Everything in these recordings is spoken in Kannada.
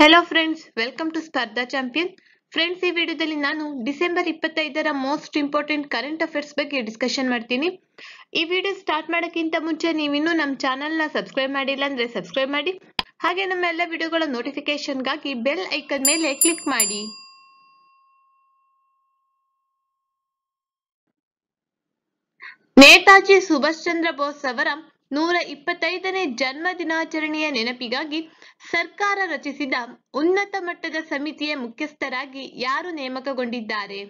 Hello friends welcome to Spardha champion friends ಈ ವಿಡಿಯೋದಲ್ಲಿ ನಾನು ಡಿಸೆಂಬರ್ ಇಪ್ಪತ್ತೈದರ ಮೋಸ್ಟ್ ಇಂಪಾರ್ಟೆಂಟ್ ಕರೆಂಟ್ ಅಫೇರ್ಸ್ ಬಗ್ಗೆ ಡಿಸ್ಕಷನ್ ಮಾಡ್ತೀನಿ ಈ ವಿಡಿಯೋ ಸ್ಟಾರ್ಟ್ ಮಾಡೋಕ್ಕಿಂತ ಮುಂಚೆ ನೀವಿನ್ನೂ ನಮ್ಮ ಚಾನಲ್ನ ಸಬ್ಸ್ಕ್ರೈಬ್ ಮಾಡಿಲ್ಲ ಅಂದರೆ ಸಬ್ಸ್ಕ್ರೈಬ್ ಮಾಡಿ ಹಾಗೆ ನಮ್ಮ ಎಲ್ಲ ವಿಡಿಯೋಗಳ ನೋಟಿಫಿಕೇಶನ್ಗಾಗಿ ಬೆಲ್ ಐಕನ್ ಮೇಲೆ ಕ್ಲಿಕ್ ಮಾಡಿ ನೇತಾಜಿ ಸುಭಾಷ್ ಚಂದ್ರ ಬೋಸ್ ಅವರ ನೂರ ಇಪ್ಪತ್ತೈದನೇ ಜನ್ಮ ದಿನಾಚರಣೆಯ ನೆನಪಿಗಾಗಿ ಸರ್ಕಾರ ರಚಿಸಿದ ಉನ್ನತ ಮಟ್ಟದ ಸಮಿತಿಯ ಮುಖ್ಯಸ್ಥರಾಗಿ ಯಾರು ನೇಮಕಗೊಂಡಿದ್ದಾರೆ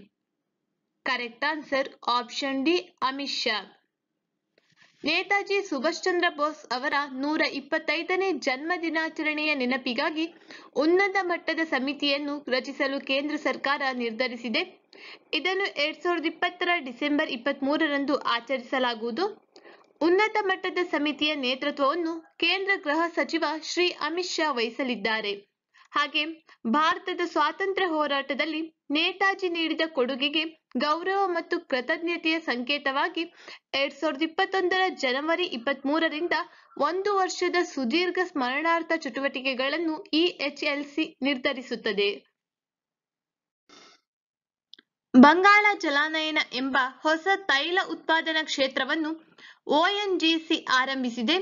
correct answer option D Amit Shah Netaji Subhash Chandra Bose ಅವರ ನೂರ ಇಪ್ಪತ್ತೈದನೇ ಜನ್ಮ ದಿನಾಚರಣೆಯ ನೆನಪಿಗಾಗಿ ಉನ್ನತ ಮಟ್ಟದ ಸಮಿತಿಯನ್ನು ರಚಿಸಲು ಕೇಂದ್ರ ಸರ್ಕಾರ ನಿರ್ಧರಿಸಿದೆ ಇದನ್ನು ಎರಡ್ ಸಾವಿರದ ಇಪ್ಪತ್ತರ ಡಿಸೆಂಬರ್ ಇಪ್ಪತ್ತ್ ಮೂರರಂದು ಆಚರಿಸಲಾಗುವುದು ಉನ್ನತ ಮಟ್ಟದ ಸಮಿತಿಯ ನೇತೃತ್ವವನ್ನು ಕೇಂದ್ರ ಗೃಹ ಸಚಿವ ಶ್ರೀ ಅಮಿತ್ ಶಾ ವಹಿಸಲಿದ್ದಾರೆ ಹಾಗೆ ಭಾರತದ ಸ್ವಾತಂತ್ರ್ಯ ಹೋರಾಟದಲ್ಲಿ ನೇತಾಜಿ ನೀಡಿದ ಕೊಡುಗೆಗೆ ಗೌರವ ಮತ್ತು ಕೃತಜ್ಞತೆಯ ಸಂಕೇತವಾಗಿ ಎರಡ್ ಸಾವಿರದ ಇಪ್ಪತ್ತೊಂದರ ಜನವರಿ ಇಪ್ಪತ್ತ್ ಮೂರರಿಂದ ಒಂದು ವರ್ಷದ ಸುದೀರ್ಘ ಸ್ಮರಣಾರ್ಥ ಚಟುವಟಿಕೆಗಳನ್ನು ಇಎಚ್ಎಲ್ಸಿ ಎಚ್ಎಲ್ಸಿ ನಿರ್ಧರಿಸುತ್ತದೆ ಬಂಗಾಳ ಜಲಾನಯನ ಎಂಬ ಹೊಸ ತೈಲ ಉತ್ಪಾದನಾ ಕ್ಷೇತ್ರವನ್ನು ಒಎನ್ಜಿಸಿ ಆರಂಭಿಸಿದೆ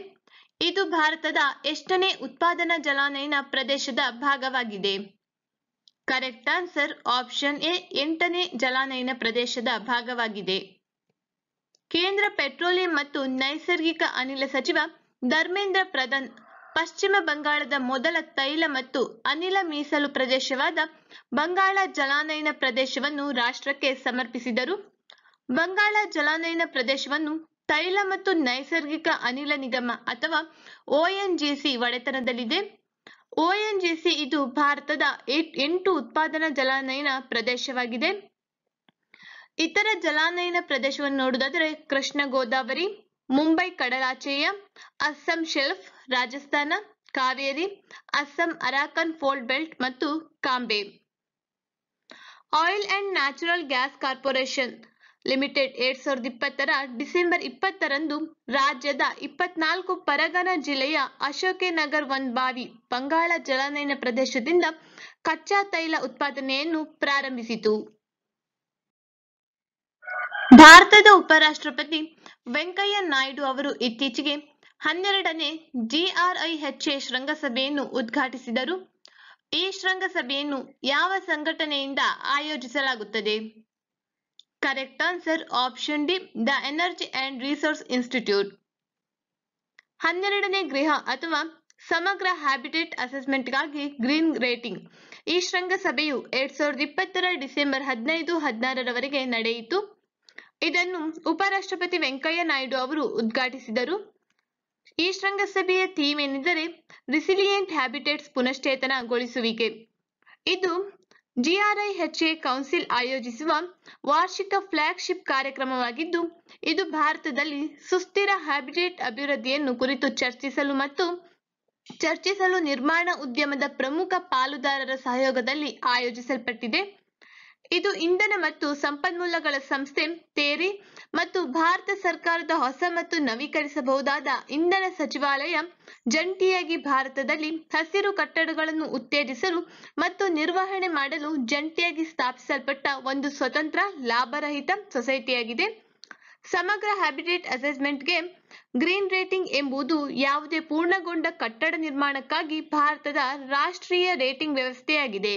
ಇದು ಭಾರತದ ಎಷ್ಟನೇ ಉತ್ಪಾದನಾ ಜಲಾನಯನ ಪ್ರದೇಶದ ಭಾಗವಾಗಿದೆ ಕರೆಕ್ಟ್ ಆನ್ಸರ್ ಆಪ್ಷನ್ ಎ ಎಂಟನೇ ಜಲಾನಯನ ಪ್ರದೇಶದ ಭಾಗವಾಗಿದೆ ಕೇಂದ್ರ ಪೆಟ್ರೋಲಿಯಂ ಮತ್ತು ನೈಸರ್ಗಿಕ ಅನಿಲ ಸಚಿವ ಧರ್ಮೇಂದ್ರ ಪ್ರಧಾನ್ ಪಶ್ಚಿಮ ಬಂಗಾಳದ ಮೊದಲ ತೈಲ ಮತ್ತು ಅನಿಲ ಮೀಸಲು ಪ್ರದೇಶವಾದ ಬಂಗಾಳ ಜಲಾನಯನ ಪ್ರದೇಶವನ್ನು ರಾಷ್ಟ್ರಕ್ಕೆ ಸಮರ್ಪಿಸಿದರು ಬಂಗಾಳ ಜಲಾನಯನ ಪ್ರದೇಶವನ್ನು ತೈಲ ಮತ್ತು ನೈಸರ್ಗಿಕ ಅನಿಲ ನಿಗಮ ಅಥವಾ ಜಿಸಿ ಒಡೆತನದಲ್ಲಿದೆ ಓಎನ್ಜಿಸಿ ಇದು ಭಾರತದ ಎಂಟು ಉತ್ಪಾದನಾ ಜಲಾನಯನ ಪ್ರದೇಶವಾಗಿದೆ ಇತರ ಜಲಾನಯನ ಪ್ರದೇಶವನ್ನು ನೋಡುವುದಾದರೆ ಕೃಷ್ಣ ಗೋದಾವರಿ ಮುಂಬೈ ಕಡಲಾಚೆಯ Assam shelf Rajasthan Kaveri Assam Arakan fold belt ಮತ್ತು Cambay oil and natural gas corporation limited ಎರಡ್ ಸಾವಿರದ ಇಪ್ಪತ್ತರ ಡಿಸೆಂಬರ್ ಇಪ್ಪತ್ತರಂದು ರಾಜ್ಯದ ಇಪ್ಪತ್ನಾಲ್ಕು ಪರಗನ ಜಿಲ್ಲೆಯ ನಗರ್ ಒಂದ್ ಬಾವಿ ಬಂಗಾಳ ಜಲಾನಯನ ಪ್ರದೇಶದಿಂದ ಕಚ್ಚಾ ತೈಲ ಉತ್ಪಾದನೆಯನ್ನು ಪ್ರಾರಂಭಿಸಿತು ಭಾರತದ ಉಪರಾಷ್ಟ್ರಪತಿ ವೆಂಕಯ್ಯ ನಾಯ್ಡು ಅವರು ಇತ್ತೀಚೆಗೆ ಹನ್ನೆರಡನೇ ಜಿಆರ್ಐಎಚ್ಎ ಶೃಂಗಸಭೆಯನ್ನು ಉದ್ಘಾಟಿಸಿದರು ಈ ಶೃಂಗಸಭೆಯನ್ನು ಯಾವ ಸಂಘಟನೆಯಿಂದ ಆಯೋಜಿಸಲಾಗುತ್ತದೆ Correct answer option D the Energy and Resource Institute. ಹನ್ನೆರಡನೇ ಗೃಹ ಅಥವಾ ಸಮಗ್ರ ಹ್ಯಾಬಿಟೇಟ್ ಗಾಗಿ ಗ್ರೀನ್ ರೇಟಿಂಗ್ ಈ ಶೃಂಗಸಭೆಯು ಎರಡ್ ಸಾವಿರದ ಇಪ್ಪತ್ತರ ಡಿಸೆಂಬರ್ ಹದಿನೈದು ಹದಿನಾರರವರೆಗೆ ನಡೆಯಿತು ಇದನ್ನು ಉಪರಾಷ್ಟ್ರಪತಿ ವೆಂಕಯ್ಯ ನಾಯ್ಡು ಅವರು ಉದ್ಘಾಟಿಸಿದರು ಈ ಶೃಂಗಸಭೆಯ ಥೀಮ್ ಏನೆಂದರೆ ರಿಸಿಲಿಯೆಂಟ್ ಹ್ಯಾಬಿಟೇಟ್ಸ್ ಪುನಶ್ಚೇತನಗೊಳಿಸುವಿಕೆ ಇದು ಜಿಆರ್ಐಎಚ್ಎ ಕೌನ್ಸಿಲ್ ಆಯೋಜಿಸುವ ವಾರ್ಷಿಕ ಫ್ಲ್ಯಾಗ್ಶಿಪ್ ಕಾರ್ಯಕ್ರಮವಾಗಿದ್ದು ಇದು ಭಾರತದಲ್ಲಿ ಸುಸ್ಥಿರ ಹ್ಯಾಬಿಟೇಟ್ ಅಭಿವೃದ್ಧಿಯನ್ನು ಕುರಿತು ಚರ್ಚಿಸಲು ಮತ್ತು ಚರ್ಚಿಸಲು ನಿರ್ಮಾಣ ಉದ್ಯಮದ ಪ್ರಮುಖ ಪಾಲುದಾರರ ಸಹಯೋಗದಲ್ಲಿ ಆಯೋಜಿಸಲ್ಪಟ್ಟಿದೆ ಇದು ಇಂಧನ ಮತ್ತು ಸಂಪನ್ಮೂಲಗಳ ಸಂಸ್ಥೆ ತೇರಿ ಮತ್ತು ಭಾರತ ಸರ್ಕಾರದ ಹೊಸ ಮತ್ತು ನವೀಕರಿಸಬಹುದಾದ ಇಂಧನ ಸಚಿವಾಲಯ ಜಂಟಿಯಾಗಿ ಭಾರತದಲ್ಲಿ ಹಸಿರು ಕಟ್ಟಡಗಳನ್ನು ಉತ್ತೇಜಿಸಲು ಮತ್ತು ನಿರ್ವಹಣೆ ಮಾಡಲು ಜಂಟಿಯಾಗಿ ಸ್ಥಾಪಿಸಲ್ಪಟ್ಟ ಒಂದು ಸ್ವತಂತ್ರ ಲಾಭರಹಿತ ಸೊಸೈಟಿಯಾಗಿದೆ. ಸಮಗ್ರ ಹ್ಯಾಬಿಟೇಟ್ ಅಸೆಸ್ಮೆಂಟ್ಗೆ ಗ್ರೀನ್ ರೇಟಿಂಗ್ ಎಂಬುದು ಯಾವುದೇ ಪೂರ್ಣಗೊಂಡ ಕಟ್ಟಡ ನಿರ್ಮಾಣಕ್ಕಾಗಿ ಭಾರತದ ರಾಷ್ಟ್ರೀಯ ರೇಟಿಂಗ್ ವ್ಯವಸ್ಥೆಯಾಗಿದೆ.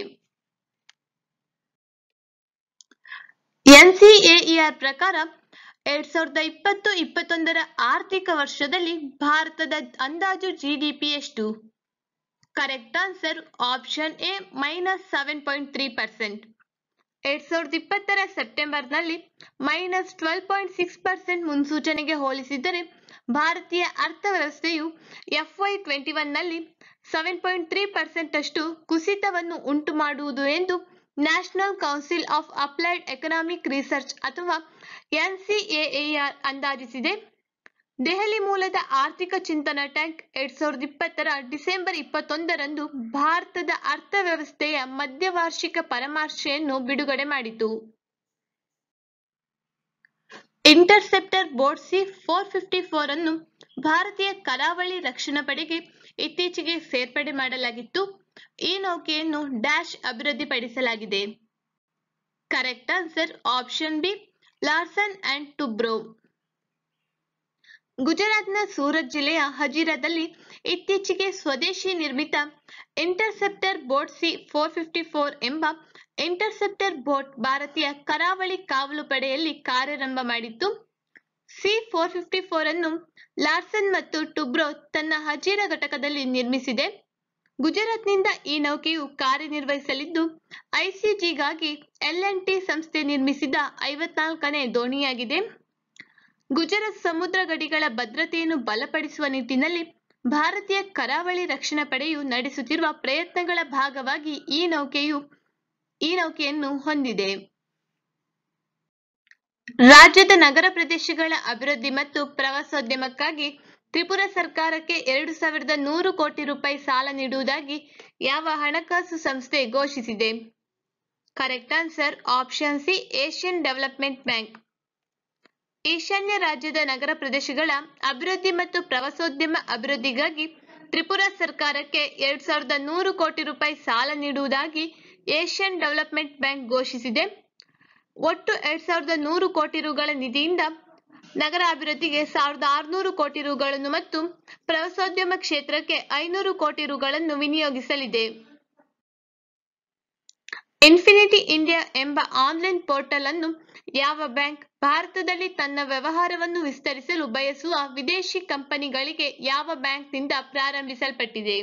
ಎನ್ಸಿಎಇಆರ್ ಪ್ರಕಾರ ಎರಡ್ ಸಾವಿರದ ಇಪ್ಪತ್ತು ಇಪ್ಪತ್ತೊಂದರ ಆರ್ಥಿಕ ವರ್ಷದಲ್ಲಿ ಭಾರತದ ಅಂದಾಜು ಜಿಡಿಪಿ ಎಷ್ಟು correct answer option A minus seven point three percent ಎರಡ್ ಸಾವಿರದ ಇಪ್ಪತ್ತರ ಸೆಪ್ಟೆಂಬರ್ನಲ್ಲಿ minus twelve point six percent ಮುನ್ಸೂಚನೆಗೆ ಹೋಲಿಸಿದರೆ ಭಾರತೀಯ ಅರ್ಥವ್ಯವಸ್ಥೆಯು ವೈ ಟ್ವೆಂಟಿ ಒನ್ನಲ್ಲಿ ಸೆವೆನ್ ಪಾಯಿಂಟ್ ತ್ರೀ ಪರ್ಸೆಂಟ್ ಅಷ್ಟು ಕುಸಿತವನ್ನು ಉಂಟು ಮಾಡುವುದು ಎಂದು national council of applied economic research ಅಥವಾ ಎನ್ಸಿಎಎಆರ್ ಅಂದಾಜಿಸಿದೆ ದೆಹಲಿ ಮೂಲದ ಆರ್ಥಿಕ ಚಿಂತನ ಟ್ಯಾಂಕ್ ಎರಡ್ ಸಾವಿರದ ಇಪ್ಪತ್ತರ ಡಿಸೆಂಬರ್ ಇಪ್ಪತ್ತೊಂದರಂದು ಭಾರತದ ಅರ್ಥವ್ಯವಸ್ಥೆಯ ಮಧ್ಯವಾರ್ಷಿಕ ಪರಾಮರ್ಶೆಯನ್ನು ಬಿಡುಗಡೆ ಮಾಡಿತು interceptor C four fifty four ಅನ್ನು ಭಾರತೀಯ ಕರಾವಳಿ ರಕ್ಷಣಾ ಪಡೆಗೆ ಇತ್ತೀಚೆಗೆ ಸೇರ್ಪಡೆ ಮಾಡಲಾಗಿತ್ತು ಈ ನೌಕೆಯನ್ನು ಡ್ಯಾಶ್ ಅಭಿವೃದ್ಧಿಪಡಿಸಲಾಗಿದೆ correct answer option B Larsen and Toubro ಗುಜರಾತ್ನ ಸೂರತ್ ಜಿಲ್ಲೆಯ ಹಜೀರಾದಲ್ಲಿ ಇತ್ತೀಚೆಗೆ ಸ್ವದೇಶಿ ನಿರ್ಮಿತ interceptor boat C four fifty four ಎಂಬ ಇಂಟರ್ಸೆಪ್ಟರ್ ಬೋಟ್ ಭಾರತೀಯ ಕರಾವಳಿ ಕಾವಲು ಪಡೆಯಲ್ಲಿ ಕಾರ್ಯಾರಂಭ ಮಾಡಿತ್ತು ಸಿ ಫೋರ್ ಫಿಫ್ಟಿ ಫೋರ್ ಅನ್ನು ಲಾರ್ಸನ್ ಮತ್ತು ಟುಬ್ರೋ ತನ್ನ ಹಜೀರಾ ಘಟಕದಲ್ಲಿ ನಿರ್ಮಿಸಿದೆ ಗುಜರಾತ್ನಿಂದ ಈ ನೌಕೆಯು ಕಾರ್ಯನಿರ್ವಹಿಸಲಿದ್ದು ಐಸಿಜಿಗಾಗಿ ಎಲ್ ಟಿ ಸಂಸ್ಥೆ ನಿರ್ಮಿಸಿದ ಐವತ್ನಾಲ್ಕನೇ ದೋಣಿಯಾಗಿದೆ ಗುಜರಾತ್ ಸಮುದ್ರ ಗಡಿಗಳ ಭದ್ರತೆಯನ್ನು ಬಲಪಡಿಸುವ ನಿಟ್ಟಿನಲ್ಲಿ ಭಾರತೀಯ ಕರಾವಳಿ ರಕ್ಷಣಾ ಪಡೆಯು ನಡೆಸುತ್ತಿರುವ ಪ್ರಯತ್ನಗಳ ಭಾಗವಾಗಿ ಈ ನೌಕೆಯು ಈ ನೌಕೆಯನ್ನು ಹೊಂದಿದೆ ರಾಜ್ಯದ ನಗರ ಪ್ರದೇಶಗಳ ಅಭಿವೃದ್ಧಿ ಮತ್ತು ಪ್ರವಾಸೋದ್ಯಮಕ್ಕಾಗಿ ತ್ರಿಪುರ ಸರ್ಕಾರಕ್ಕೆ ಎರಡು ಸಾವಿರದ ನೂರು ಕೋಟಿ ರೂಪಾಯಿ ಸಾಲ ನೀಡುವುದಾಗಿ ಯಾವ ಹಣಕಾಸು ಸಂಸ್ಥೆ ಘೋಷಿಸಿದೆ correct answer option C Asian development bank ಈಶಾನ್ಯ ರಾಜ್ಯದ ನಗರ ಪ್ರದೇಶಗಳ ಅಭಿವೃದ್ಧಿ ಮತ್ತು ಪ್ರವಾಸೋದ್ಯಮ ಅಭಿವೃದ್ಧಿಗಾಗಿ ತ್ರಿಪುರ ಸರ್ಕಾರಕ್ಕೆ ಎರಡು ಸಾವಿರದ ನೂರು ಕೋಟಿ ರೂಪಾಯಿ ಸಾಲ ನೀಡುವುದಾಗಿ ಏಷ್ಯನ್ ಡೆವಲಪ್ಮೆಂಟ್ ಬ್ಯಾಂಕ್ ಘೋಷಿಸಿದೆ ಒಟ್ಟು ಎರಡು ಸಾವಿರದ ನೂರು ಕೋಟಿ ರುಗಳ ನಿಧಿಯಿಂದ ನಗರ ಅಭಿವೃದ್ಧಿಗೆ ಸಾವಿರದ ಆರುನೂರು ಕೋಟಿ ರುಗಳನ್ನು ಮತ್ತು ಪ್ರವಾಸೋದ್ಯಮ ಕ್ಷೇತ್ರಕ್ಕೆ ಐನೂರು ಕೋಟಿ ರುಗಳನ್ನು ವಿನಿಯೋಗಿಸಲಿದೆ ಇನ್ಫಿನಿಟಿ ಇಂಡಿಯಾ ಎಂಬ ಆನ್ಲೈನ್ ಪೋರ್ಟಲ್ ಅನ್ನು ಯಾವ ಬ್ಯಾಂಕ್ ಭಾರತದಲ್ಲಿ ತನ್ನ ವ್ಯವಹಾರವನ್ನು ವಿಸ್ತರಿಸಲು ಬಯಸುವ ವಿದೇಶಿ ಕಂಪನಿಗಳಿಗೆ ಯಾವ ಬ್ಯಾಂಕ್ನಿಂದ ಪ್ರಾರಂಭಿಸಲ್ಪಟ್ಟಿದೆ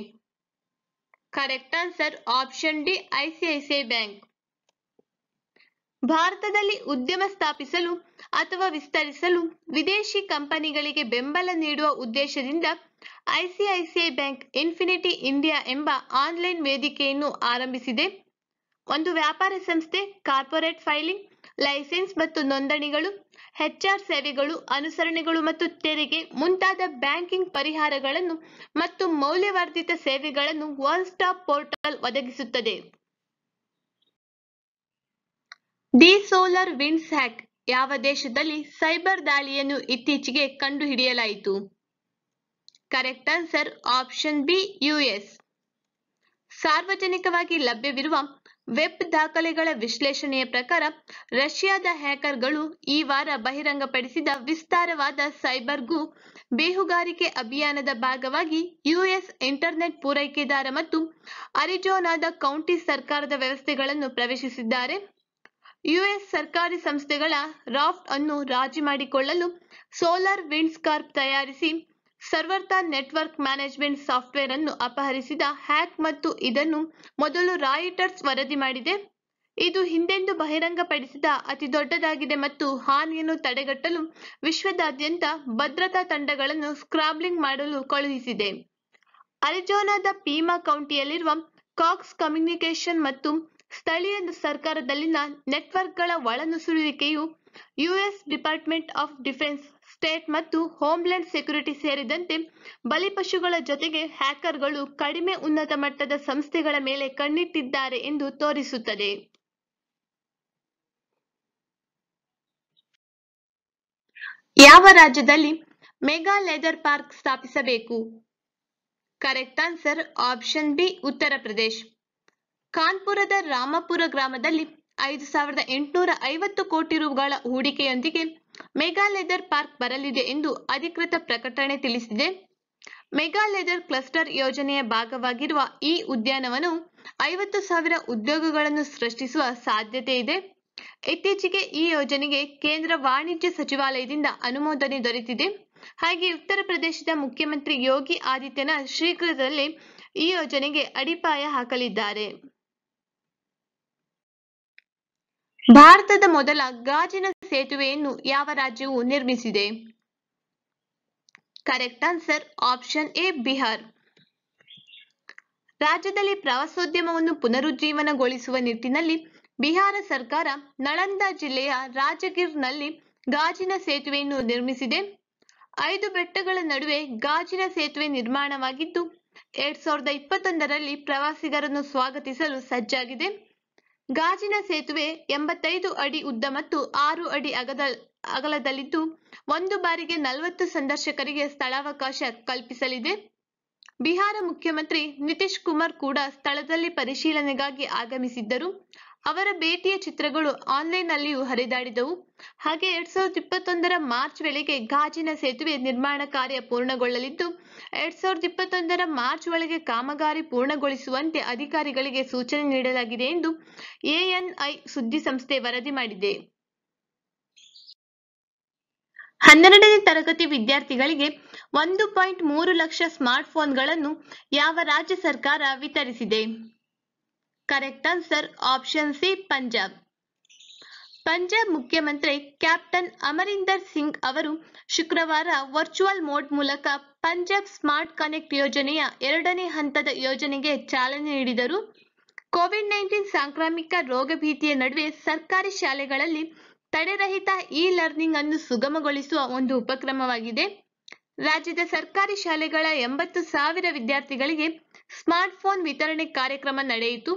correct answer option D ICICI bank ಭಾರತದಲ್ಲಿ ಉದ್ಯಮ ಸ್ಥಾಪಿಸಲು ಅಥವಾ ವಿಸ್ತರಿಸಲು ವಿದೇಶಿ ಕಂಪನಿಗಳಿಗೆ ಬೆಂಬಲ ನೀಡುವ ಉದ್ದೇಶದಿಂದ ಐಸಿಐಸಿಐ ಬ್ಯಾಂಕ್ ಇನ್ಫಿನಿಟಿ ಇಂಡಿಯಾ ಎಂಬ ಆನ್ಲೈನ್ ವೇದಿಕೆಯನ್ನು ಆರಂಭಿಸಿದೆ ಒಂದು ವ್ಯಾಪಾರ ಸಂಸ್ಥೆ ಕಾರ್ಪೊರೇಟ್ ಫೈಲಿಂಗ್ ಲೈಸೆನ್ಸ್ ಮತ್ತು ನೋಂದಣಿಗಳು ಹೆಚ್ಆರ್ ಸೇವೆಗಳು ಅನುಸರಣೆಗಳು ಮತ್ತು ತೆರಿಗೆ ಮುಂತಾದ ಬ್ಯಾಂಕಿಂಗ್ ಪರಿಹಾರಗಳನ್ನು ಮತ್ತು ಮೌಲ್ಯವರ್ಧಿತ ಸೇವೆಗಳನ್ನು ಒನ್ ಸ್ಟಾಪ್ ಪೋರ್ಟಲ್ ಒದಗಿಸುತ್ತದೆ ದಿ ಸೋಲಾರ್ ವಿಂಡ್ಸ್ ಹ್ಯಾಕ್ ಯಾವ ದೇಶದಲ್ಲಿ ಸೈಬರ್ ದಾಳಿಯನ್ನು ಇತ್ತೀಚೆಗೆ ಕಂಡುಹಿಡಿಯಲಾಯಿತು correct answer option B US ಸಾರ್ವಜನಿಕವಾಗಿ ಲಭ್ಯವಿರುವ ವೆಬ್ ದಾಖಲೆಗಳ ವಿಶ್ಲೇಷಣೆಯ ಪ್ರಕಾರ ರಷ್ಯಾದ ಹ್ಯಾಕರ್ಗಳು ಈ ವಾರ ಬಹಿರಂಗಪಡಿಸಿದ ವಿಸ್ತಾರವಾದ ಸೈಬರ್ ಗು ಬೇಹುಗಾರಿಕೆ ಅಭಿಯಾನದ ಭಾಗವಾಗಿ ಯುಎಸ್ ಇಂಟರ್ನೆಟ್ ಪೂರೈಕೆದಾರ ಮತ್ತು ಅರಿಜೋನಾದ ಕೌಂಟಿ ಸರ್ಕಾರದ ವ್ಯವಸ್ಥೆಗಳನ್ನು ಪ್ರವೇಶಿಸಿದ್ದಾರೆ ಯುಎಸ್ ಸರ್ಕಾರಿ ಸಂಸ್ಥೆಗಳ ರಾಫ್ಟ್ ಅನ್ನು ರಾಜಿ ಮಾಡಿಕೊಳ್ಳಲು ಸೋಲಾರ್ ವಿಂಡ್ಸ್ ಕಾರ್ಪ್ ತಯಾರಿಸಿ ಸರ್ವರ್ತಾ ನೆಟ್ವರ್ಕ್ ಮ್ಯಾನೇಜ್ಮೆಂಟ್ ಸಾಫ್ಟ್ವೇರ್ ಅನ್ನು ಅಪಹರಿಸಿದ ಹ್ಯಾಕ್ ಮತ್ತು ಇದನ್ನು ಮೊದಲು ರಾಯಿಟರ್ಸ್ ವರದಿ ಮಾಡಿದೆ ಇದು ಹಿಂದೆಂದು ಬಹಿರಂಗಪಡಿಸಿದ ದೊಡ್ಡದಾಗಿದೆ ಮತ್ತು ಹಾನಿಯನ್ನು ತಡೆಗಟ್ಟಲು ವಿಶ್ವದಾದ್ಯಂತ ಭದ್ರತಾ ತಂಡಗಳನ್ನು ಸ್ಕ್ರಾಬ್ಲಿಂಗ್ ಮಾಡಲು ಕಳುಹಿಸಿದೆ ಅರಿಜೋನಾದ ಪೀಮಾ ಕೌಂಟಿಯಲ್ಲಿರುವ ಕಾಕ್ಸ್ ಕಮ್ಯುನಿಕೇಷನ್ ಮತ್ತು ಸ್ಥಳೀಯ ಸರ್ಕಾರದಲ್ಲಿನ ನೆಟ್ವರ್ಕ್ಗಳ ಒಳನುಸುಳುವಿಕೆಯು US department of defence, state ಮತ್ತು ಹೋಮ್ಲ್ಯಾಂಡ್ ಸೆಕ್ಯುರಿಟಿ ಸೇರಿದಂತೆ ಬಲಿಪಶುಗಳ ಜೊತೆಗೆ ಹ್ಯಾಕರ್ಗಳು ಕಡಿಮೆ ಉನ್ನತ ಮಟ್ಟದ ಸಂಸ್ಥೆಗಳ ಮೇಲೆ ಕಣ್ಣಿಟ್ಟಿದ್ದಾರೆ ಎಂದು ತೋರಿಸುತ್ತದೆ. ಯಾವ ರಾಜ್ಯದಲ್ಲಿ ಮೆಗಾ ಲೆದರ್ ಪಾರ್ಕ್ ಸ್ಥಾಪಿಸಬೇಕು? Correct answer option B Uttar Pradesh. ಕಾನ್ಪುರದ ರಾಮಪುರ ಗ್ರಾಮದಲ್ಲಿ ಐದು ಸಾವಿರದ ಎಂಟುನೂರ ಐವತ್ತು ಕೋಟಿ ರುಗಳ ಹೂಡಿಕೆಯೊಂದಿಗೆ ಮೆಗಾ ಲೆದರ್ ಪಾರ್ಕ್ ಬರಲಿದೆ ಎಂದು ಅಧಿಕೃತ ಪ್ರಕಟಣೆ ತಿಳಿಸಿದೆ ಮೆಗಾ ಲೆದರ್ ಕ್ಲಸ್ಟರ್ ಯೋಜನೆಯ ಭಾಗವಾಗಿರುವ ಈ ಉದ್ಯಾನವನ್ನು ಐವತ್ತು ಸಾವಿರ ಉದ್ಯೋಗಗಳನ್ನು ಸೃಷ್ಟಿಸುವ ಸಾಧ್ಯತೆ ಇದೆ ಇತ್ತೀಚೆಗೆ ಈ ಯೋಜನೆಗೆ ಕೇಂದ್ರ ವಾಣಿಜ್ಯ ಸಚಿವಾಲಯದಿಂದ ಅನುಮೋದನೆ ದೊರೆತಿದೆ ಹಾಗೆ ಉತ್ತರ ಪ್ರದೇಶದ ಮುಖ್ಯಮಂತ್ರಿ ಯೋಗಿ ಆದಿತ್ಯನಾಥ್ ಶೀಘ್ರದಲ್ಲೇ ಈ ಯೋಜನೆಗೆ ಅಡಿಪಾಯ ಹಾಕಲಿದ್ದಾರೆ ಭಾರತದ ಮೊದಲ ಗಾಜಿನ ಸೇತುವೆಯನ್ನು ಯಾವ ರಾಜ್ಯವು ನಿರ್ಮಿಸಿದೆ correct answer option A Bihar ರಾಜ್ಯದಲ್ಲಿ ಪ್ರವಾಸೋದ್ಯಮವನ್ನು ಪುನರುಜ್ಜೀವನಗೊಳಿಸುವ ನಿಟ್ಟಿನಲ್ಲಿ ಬಿಹಾರ ಸರ್ಕಾರ ನಳಂದ ಜಿಲ್ಲೆಯ ರಾಜಗಿರ್ನಲ್ಲಿ ಗಾಜಿನ ಸೇತುವೆಯನ್ನು ನಿರ್ಮಿಸಿದೆ ಐದು ಬೆಟ್ಟಗಳ ನಡುವೆ ಗಾಜಿನ ಸೇತುವೆ ನಿರ್ಮಾಣವಾಗಿದ್ದು ಎರಡ್ ಸಾವಿರದ ಇಪ್ಪತ್ತೊಂದರಲ್ಲಿ ಪ್ರವಾಸಿಗರನ್ನು ಸ್ವಾಗತಿಸಲು ಸಜ್ಜಾಗಿದೆ ಗಾಜಿನ ಸೇತುವೆ ಎಂಬತ್ತೈದು ಅಡಿ ಉದ್ದ ಮತ್ತು ಆರು ಅಡಿ ಅಗದ ಅಗಲದಲ್ಲಿದ್ದು ಒಂದು ಬಾರಿಗೆ ನಲವತ್ತು ಸಂದರ್ಶಕರಿಗೆ ಸ್ಥಳಾವಕಾಶ ಕಲ್ಪಿಸಲಿದೆ ಬಿಹಾರ ಮುಖ್ಯಮಂತ್ರಿ ನಿತೀಶ್ ಕುಮಾರ್ ಕೂಡ ಸ್ಥಳದಲ್ಲಿ ಪರಿಶೀಲನೆಗಾಗಿ ಆಗಮಿಸಿದ್ದರು ಅವರ ಭೇಟಿಯ ಚಿತ್ರಗಳು ಆನ್ಲೈನ್ನಲ್ಲಿಯೂ ಹರಿದಾಡಿದವು ಹಾಗೆ ಎರಡ್ ಸಾವಿರದ ಇಪ್ಪತ್ತೊಂದರ ಮಾರ್ಚ್ ವೇಳೆಗೆ ಗಾಜಿನ ಸೇತುವೆ ನಿರ್ಮಾಣ ಕಾರ್ಯ ಪೂರ್ಣಗೊಳ್ಳಲಿದ್ದು ಎರಡ್ ಸಾವಿರದ ಇಪ್ಪತ್ತೊಂದರ ಮಾರ್ಚ್ ಒಳಗೆ ಕಾಮಗಾರಿ ಪೂರ್ಣಗೊಳಿಸುವಂತೆ ಅಧಿಕಾರಿಗಳಿಗೆ ಸೂಚನೆ ನೀಡಲಾಗಿದೆ ಎಂದು ಎಎನ್ಐ ಸುದ್ದಿಸಂಸ್ಥೆ ವರದಿ ಮಾಡಿದೆ ಹನ್ನೆರಡನೇ ತರಗತಿ ವಿದ್ಯಾರ್ಥಿಗಳಿಗೆ ಒಂದು ಪಾಯಿಂಟ್ ಮೂರು ಲಕ್ಷ ಸ್ಮಾರ್ಟ್ಫೋನ್ಗಳನ್ನು ಯಾವ ರಾಜ್ಯ ಸರ್ಕಾರ ವಿತರಿಸಿದೆ correct answer option C Punjab Punjab ಮುಖ್ಯಮಂತ್ರಿ ಕ್ಯಾಪ್ಟನ್ ಅಮರಿಂದರ್ ಸಿಂಗ್ ಅವರು ಶುಕ್ರವಾರ ವರ್ಚುವಲ್ ಮೋಡ್ ಮೂಲಕ ಪಂಜಾಬ್ ಸ್ಮಾರ್ಟ್ ಕನೆಕ್ಟ್ ಯೋಜನೆಯ ಎರಡನೇ ಹಂತದ ಯೋಜನೆಗೆ ಚಾಲನೆ ನೀಡಿದರು ಕೋವಿಡ್ ನೈನ್ಟೀನ್ ಸಾಂಕ್ರಾಮಿಕ ರೋಗ ಭೀತಿಯ ನಡುವೆ ಸರ್ಕಾರಿ ಶಾಲೆಗಳಲ್ಲಿ ತಡೆರಹಿತ ಇ ಲರ್ನಿಂಗ್ ಅನ್ನು ಸುಗಮಗೊಳಿಸುವ ಒಂದು ಉಪಕ್ರಮವಾಗಿದೆ ರಾಜ್ಯದ ಸರ್ಕಾರಿ ಶಾಲೆಗಳ ಎಂಬತ್ತು ಸಾವಿರ ವಿದ್ಯಾರ್ಥಿಗಳಿಗೆ ಸ್ಮಾರ್ಟ್ಫೋನ್ ವಿತರಣೆ ಕಾರ್ಯಕ್ರಮ ನಡೆಯಿತು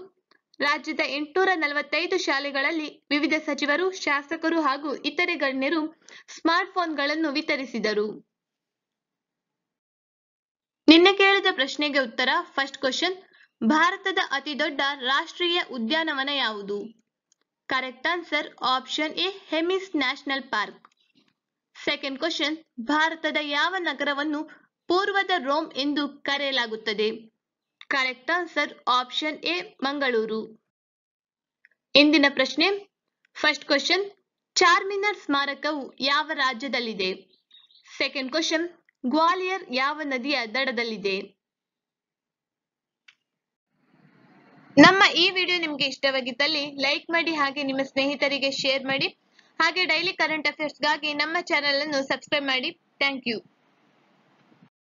ರಾಜ್ಯದ ಎಂಟುನೂರ ನಲವತ್ತೈದು ಶಾಲೆಗಳಲ್ಲಿ ವಿವಿಧ ಸಚಿವರು ಶಾಸಕರು ಹಾಗೂ ಇತರೆ ಗಣ್ಯರು ಸ್ಮಾರ್ಟ್ಫೋನ್ಗಳನ್ನು ವಿತರಿಸಿದರು ನಿನ್ನೆ ಕೇಳಿದ ಪ್ರಶ್ನೆಗೆ ಉತ್ತರ ಫಸ್ಟ್ ಕ್ವಶನ್ ಭಾರತದ ದೊಡ್ಡ ರಾಷ್ಟ್ರೀಯ ಉದ್ಯಾನವನ ಯಾವುದು correct answer option A Hemis national park second question ಭಾರತದ ಯಾವ ನಗರವನ್ನು ಪೂರ್ವದ ರೋಮ್ ಎಂದು ಕರೆಯಲಾಗುತ್ತದೆ correct answer option A Mangaluru ಇಂದಿನ ಪ್ರಶ್ನೆ ಫಸ್ಟ್ ಕ್ವಶನ್ ಚಾರ್ಮಿನಾರ್ ಸ್ಮಾರಕವು ಯಾವ ರಾಜ್ಯದಲ್ಲಿದೆ ಸೆಕೆಂಡ್ ಕ್ವಶನ್ ಗ್ವಾಲಿಯರ್ ಯಾವ ನದಿಯ ದಡದಲ್ಲಿದೆ ನಮ್ಮ ಈ ವಿಡಿಯೋ ನಿಮ್ಗೆ ಇಷ್ಟವಾಗಿದ್ದಲ್ಲಿ ಲೈಕ್ ಮಾಡಿ ಹಾಗೆ ನಿಮ್ಮ ಸ್ನೇಹಿತರಿಗೆ ಶೇರ್ ಮಾಡಿ ಹಾಗೆ ಡೈಲಿ ಕರೆಂಟ್ ಅಫೇರ್ಸ್ಗಾಗಿ ನಮ್ಮ ಚಾನೆಲ್ ಅನ್ನು ಸಬ್ಸ್ಕ್ರೈಬ್ ಮಾಡಿ ಥ್ಯಾಂಕ್ ಯು